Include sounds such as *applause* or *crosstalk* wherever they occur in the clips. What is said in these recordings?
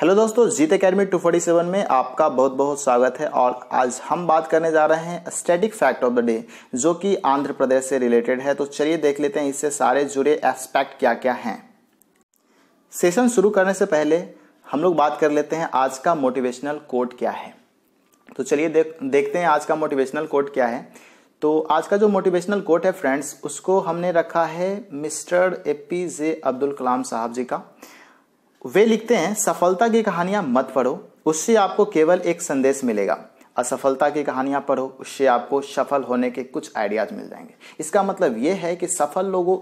hello दोस्तों Jeet academy two forty seven में आपका बहुत बहुत स्वागत है और आज हम बात करने जा रहे हैं static fact of the day जो कि आंध्र प्रदेश से रिलेटेड है तो चलिए देख लेते हैं इससे सारे जुड़े एस्पेक्ट क्या क्या हैं सेशन शुरू करने से पहले हम लोग बात कर लेते हैं आज का मोटिवेशनल कोट क्या है तो चलिए देख देखते हैं आज का मोटिवेशनल कोट क्या है तो आज का जो मोटिवेशनल कोट है फ्रेंड्स उसको हमने रखा है mister A P J Abdul Kalam साहब जी का वे लिखते हैं सफलता की कहानियां मत पढ़ो उससे आपको केवल एक संदेश मिलेगा असफलता की कहानियां पढ़ो उससे आपको सफल होने के कुछ आइडियाज मिल जाएंगे इसका मतलब यह है कि सफल लोगों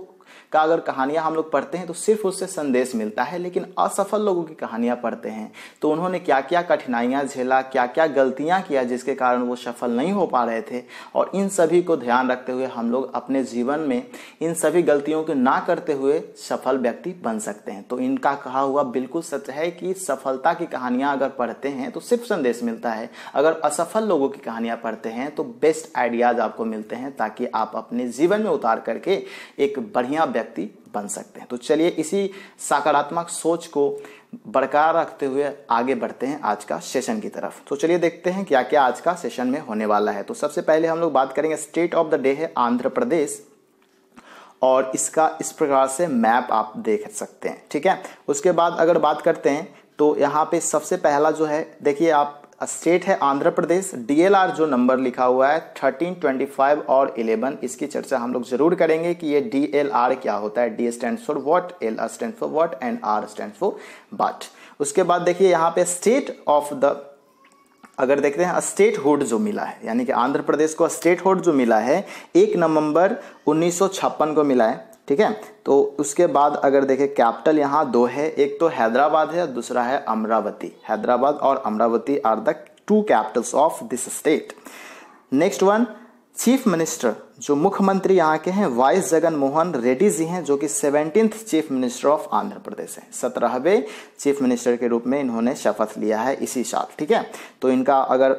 का अगर कहानियां हम लोग पढ़ते हैं तो सिर्फ उससे संदेश मिलता है लेकिन असफल लोगों की कहानियां पढ़ते हैं तो उन्होंने क्या क्या कठिनाइयाँ झेला क्या क्या गलतियाँ किया जिसके कारण वो सफल नहीं हो पा रहे थे और इन सभी को ध्यान रखते हुए हम लोग अपने जीवन में इन सभी गलतियों को ना करते हुए सफल व्यक्ति बन सकते हैं तो इनका कहा हुआ बिल्कुल सच है कि सफलता की कहानियां अगर पढ़ते हैं तो सिर्फ संदेश मिलता है अगर असफल लोगों की कहानियां पढ़ते हैं तो बेस्ट आइडियाज आपको मिलते हैं ताकि आप अपने जीवन में उतार करके एक बढ़िया व्यक्ति बन सकते हैं तो चलिए इसी सकारात्मक सोच को बरकरार रखते हुए आगे बढ़ते हैं आज का सेशन की तरफ तो चलिए देखते हैं क्या क्या आज का सेशन में होने वाला है तो सबसे पहले हम लोग बात करेंगे स्टेट ऑफ द डे है आंध्र प्रदेश और इसका इस प्रकार से मैप आप देख सकते हैं ठीक है उसके बाद अगर बात करते हैं तो यहाँ पे सबसे पहला जो है देखिए आप स्टेट है आंध्र प्रदेश डीएलआर जो नंबर लिखा हुआ है थर्टीन ट्वेंटी फाइव और इलेवन इसकी चर्चा हम लोग जरूर करेंगे कि ये डीएलआर क्या होता है D stand for what L R stand for what and R stand for but उसके बाद देखिए यहाँ पे स्टेट ऑफ द अगर देखते हैं स्टेट हुड जो मिला है यानी कि आंध्र प्रदेश को स्टेट होड जो मिला है एक नवंबर 1956 को मिला है ठीक है तो उसके बाद अगर देखें कैपिटल यहाँ दो है एक तो हैदराबाद है दूसरा है अमरावती हैदराबाद और Amaravati are the two capitals of this state next one chief minister जो मुख्यमंत्री यहाँ के हैं वाइस जगन मोहन रेड्डी जी हैं जो कि seventeen chief minister of Andhra Pradesh हैं सत्रहवें चीफ मिनिस्टर के रूप में इन्होंने शपथ लिया है इसी साल ठीक है तो इनका अगर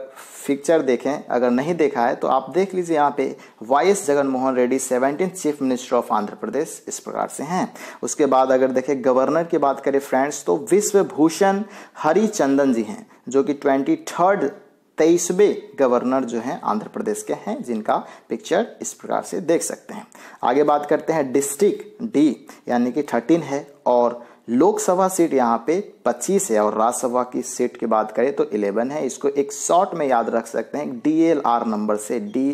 पिक्चर देखें अगर नहीं देखा है तो आप देख लीजिए यहाँ पे YS Jagan Mohan Reddy seventeen chief minister of Andhra Pradesh इस प्रकार से हैं उसके बाद अगर देखें गवर्नर की बात करें फ्रेंड्स तो विश्वभूषण हरिचंदन जी हैं जो कि ट्वेंटी थर्ड तेईसवें गवर्नर जो हैं आंध्र प्रदेश के हैं जिनका पिक्चर इस प्रकार से देख सकते हैं आगे बात करते हैं डिस्ट्रिक्ट डी यानी कि थर्टीन है और लोकसभा सीट यहाँ पे 25 है और राज्यसभा की सीट की बात करें तो 11 है इसको एक शॉर्ट में याद रख सकते हैं डी एल आर नंबर से डी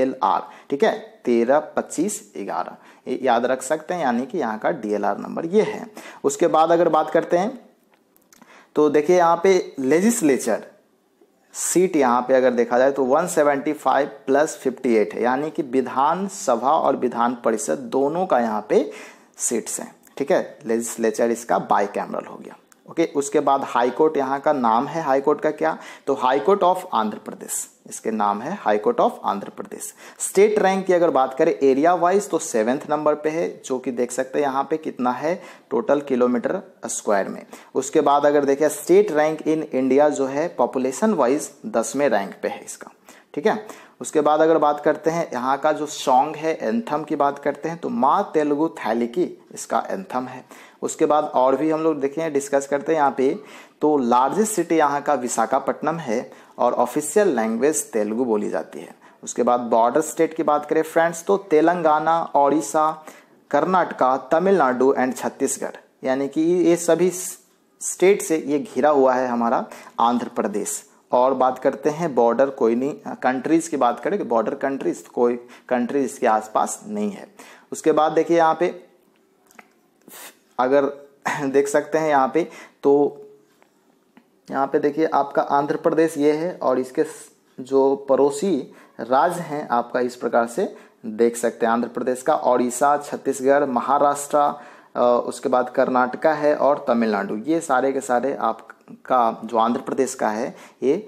एल आर ठीक है तेरह पच्चीस ग्यारह याद रख सकते हैं यानी कि यहाँ का डी एल आर नंबर ये है उसके बाद अगर बात करते हैं तो देखिए यहाँ पे लेजिस्लेचर सीट यहाँ पे अगर देखा जाए तो 175 प्लस 58 है यानी कि विधानसभा और विधान परिषद दोनों का यहाँ पे सीट्स हैं ठीक है लेजिस्लेचर इसका बाई कैमरल हो गया ओके उसके बाद हाई कोर्ट यहाँ का नाम है हाई कोर्ट का क्या तो high court of Andhra Pradesh इसके नाम है high court of Andhra Pradesh state rank की अगर बात करें एरिया वाइज तो सेवेंथ नंबर पे है जो कि देख सकते हैं यहाँ पे कितना है टोटल किलोमीटर स्क्वायर में उसके बाद अगर देखें स्टेट रैंक इन इंडिया जो है पॉपुलेशन वाइज दसवें रैंक पे है इसका ठीक है उसके बाद अगर बात करते हैं यहाँ का जो सॉन्ग है एंथम की बात करते हैं तो माँ तेलुगु थैली की इसका एंथम है उसके बाद और भी हम लोग देखें डिस्कस करते हैं यहाँ पे तो लार्जेस्ट सिटी यहाँ का विशाखापट्टनम है और ऑफिशियल लैंग्वेज तेलुगु बोली जाती है उसके बाद बॉर्डर स्टेट की बात करें फ्रेंड्स तो तेलंगाना ओडिशा कर्नाटका तमिलनाडु एंड छत्तीसगढ़ यानी कि ये सभी स्टेट से ये घिरा हुआ है हमारा आंध्र प्रदेश और बात करते हैं बॉर्डर कोई नहीं कंट्रीज़ की बात करें कि बॉर्डर कंट्रीज कोई कंट्रीज इसके आसपास नहीं है उसके बाद देखिए यहाँ पे अगर *clears throat* देख सकते हैं यहाँ पे तो यहाँ पे देखिए आपका आंध्र प्रदेश ये है और इसके जो पड़ोसी राज्य हैं आपका इस प्रकार से देख सकते हैं आंध्र प्रदेश का ओडिशा छत्तीसगढ़ महाराष्ट्र उसके बाद कर्नाटका है और तमिलनाडु ये सारे के सारे आपका जो आंध्र प्रदेश का है ये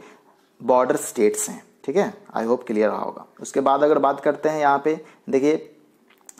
बॉर्डर स्टेट्स हैं ठीक है आई होप क्लियर रहा होगा उसके बाद अगर बात करते हैं यहाँ पे देखिए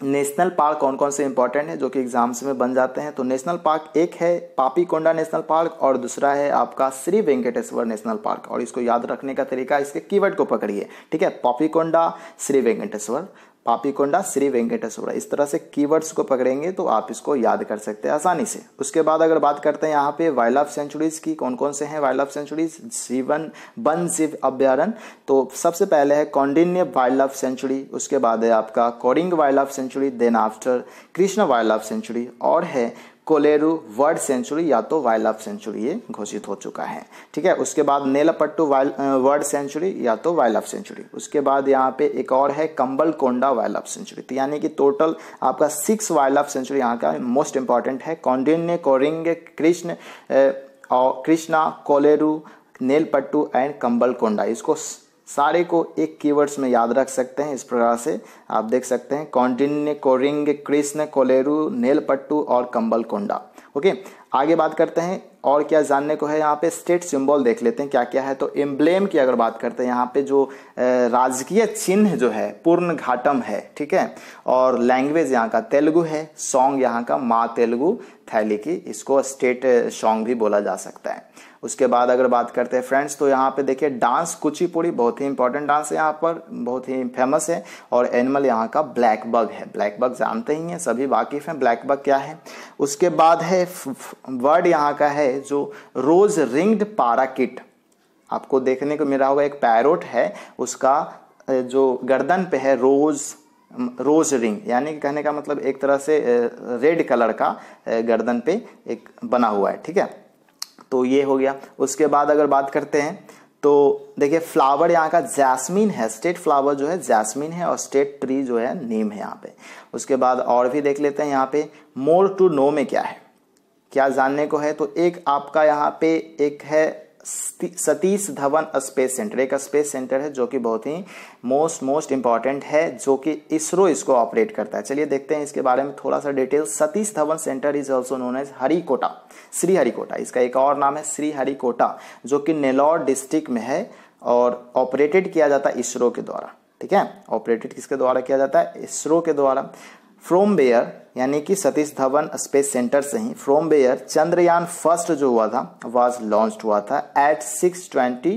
नेशनल पार्क कौन कौन से इंपॉर्टेंट है जो कि एग्जाम्स में बन जाते हैं तो नेशनल पार्क एक है पापीकोंडा नेशनल पार्क और दूसरा है आपका श्री वेंकटेश्वर नेशनल पार्क और इसको याद रखने का तरीका इसके कीवर्ड को पकड़िए ठीक है पापीकोंडा श्री वेंकटेश्वर पापीकोंडा श्री वेंकटेश्वर इस तरह से कीवर्ड्स को पकड़ेंगे तो आप इसको याद कर सकते हैं आसानी से उसके बाद अगर बात करते हैं यहाँ पे वाइल्ड लाइफ सेंचुरीज की कौन कौन से हैं वाइल्ड लाइफ सेंचुरीज जीवन वन जीव अभ्यारण तो सबसे पहले है कौंडिन्य वाइल्ड लाइफ सेंचुरी उसके बाद है आपका Coringa wild life sanctuary then after Krishna wild life sanctuary और है कोलेरू वर्ड सेंचुरी या तो वाइल्ड लाइफ सेंचुरी ये घोषित हो चुका है ठीक है उसके बाद नेलापट्टू वर्ड सेंचुरी या तो वाइल्ड लाइफ सेंचुरी उसके बाद यहाँ पे एक और है कंबल कोंडा वाइल्ड लाइफ सेंचुरी तो यानी कि टोटल आपका सिक्स वाइल्ड लाइफ सेंचुरी यहाँ का मोस्ट इंपॉर्टेंट है कौंडिन्य कोरिंग कृष्ण और कृष्णा कोलेरू नेलपट्टू एंड कंबल कोंडा इसको सारे को एक कीवर्ड्स में याद रख सकते हैं इस प्रकार से आप देख सकते हैं कौंडिन्य कोरिंग कृष्ण कोलेरू नेलपट्टू और कंबल कोंडा ओके आगे बात करते हैं और क्या जानने को है यहाँ पे स्टेट सिंबल देख लेते हैं क्या क्या है तो एम्ब्लेम की अगर बात करते हैं यहाँ पे जो राजकीय चिन्ह जो है पूर्ण घाटम है ठीक है और लैंग्वेज यहाँ का तेलुगु है सॉन्ग यहाँ का माँ तेलुगु थैली की इसको स्टेट सॉन्ग भी बोला जा सकता है उसके बाद अगर बात करते हैं फ्रेंड्स तो यहाँ पे देखिए डांस कुचिपुड़ी बहुत ही इंपॉर्टेंट डांस है यहाँ पर बहुत ही फेमस है और एनिमल यहाँ का ब्लैक बग है ब्लैक बग जानते ही हैं सभी वाकिफ हैं ब्लैक बग क्या है उसके बाद है वर्ड यहाँ का है जो रोज रिंग्ड पाराकिट आपको देखने को मिला होगा एक पैरोट है उसका जो गर्दन पे है रोज़ रोज रिंग यानी कि कहने का मतलब एक तरह से रेड कलर का गर्दन पे एक बना हुआ है ठीक है तो ये हो गया उसके बाद अगर बात करते हैं तो देखिए फ्लावर यहाँ का जैस्मिन है स्टेट फ्लावर जो है जैस्मिन है और स्टेट ट्री जो है नीम है यहाँ पे उसके बाद और भी देख लेते हैं यहाँ पे मोर टू नो में क्या है क्या जानने को है तो एक आपका यहाँ पे एक है सतीश धवन स्पेस सेंटर एक स्पेस सेंटर है जो कि बहुत ही मोस्ट मोस्ट इंपॉर्टेंट है जो कि इसरो इसको ऑपरेट करता है चलिए देखते हैं इसके बारे में थोड़ा सा detail Satish Dhawan centre is also known as Harikota Sriharikota इसका एक और नाम है श्री हरिकोटा जो कि नेलौर डिस्ट्रिक्ट में है और ऑपरेटेड किया जाता है इसरो के द्वारा ठीक है ऑपरेटेड किसके द्वारा किया जाता है इसरो के द्वारा फ्रोम बेयर यानी कि सतीश धवन स्पेस सेंटर से ही फ्रोम बेयर चंद्रयान फर्स्ट जो हुआ था वाज लॉन्च हुआ था at six twenty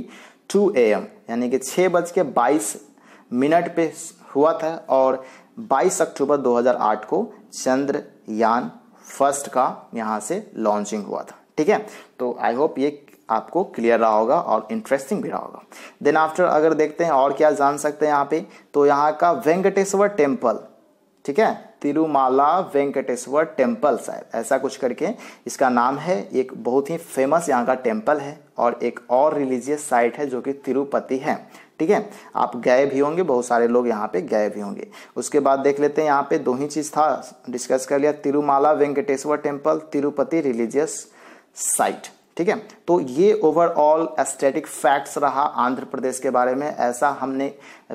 two A M यानी कि छः बज के बाईस मिनट पे हुआ था और 22 अक्टूबर 2008 को चंद्रयान फर्स्ट का यहाँ से लॉन्चिंग हुआ था ठीक है तो आई होप ये आपको क्लियर रहा होगा और इंटरेस्टिंग भी रहा होगा देन आफ्टर अगर देखते हैं और क्या जान सकते हैं यहाँ पे तो यहाँ का वेंकटेश्वर टेम्पल ठीक है तिरुमाला वेंकटेश्वर टेम्पल शायद ऐसा कुछ करके इसका नाम है एक बहुत ही फेमस यहाँ का टेम्पल है और एक और रिलीजियस साइट है जो कि तिरुपति है ठीक है आप गए भी होंगे बहुत सारे लोग यहाँ पे गए भी होंगे उसके बाद देख लेते हैं यहाँ पे दो ही चीज़ था डिस्कस कर लिया Tirumala Venkateswara temple Tirupati religious site ठीक है तो ये ओवरऑल एस्थेटिक फैक्ट्स रहा आंध्र प्रदेश के बारे में ऐसा हमने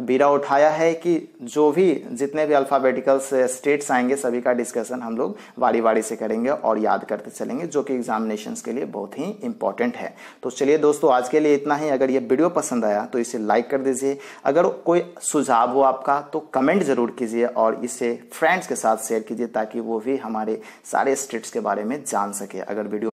बीरा उठाया है कि जो भी जितने भी अल्फ़ाबेटिकल स्टेट्स आएंगे सभी का डिस्कशन हम लोग बारी वारी से करेंगे और याद करते चलेंगे जो कि एग्जामिनेशन के लिए बहुत ही इंपॉर्टेंट है तो चलिए दोस्तों आज के लिए इतना ही अगर ये वीडियो पसंद आया तो इसे लाइक कर दीजिए अगर कोई सुझाव हो आपका तो कमेंट ज़रूर कीजिए और इसे फ्रेंड्स के साथ शेयर कीजिए ताकि वो भी हमारे सारे स्टेट्स के बारे में जान सके अगर वीडियो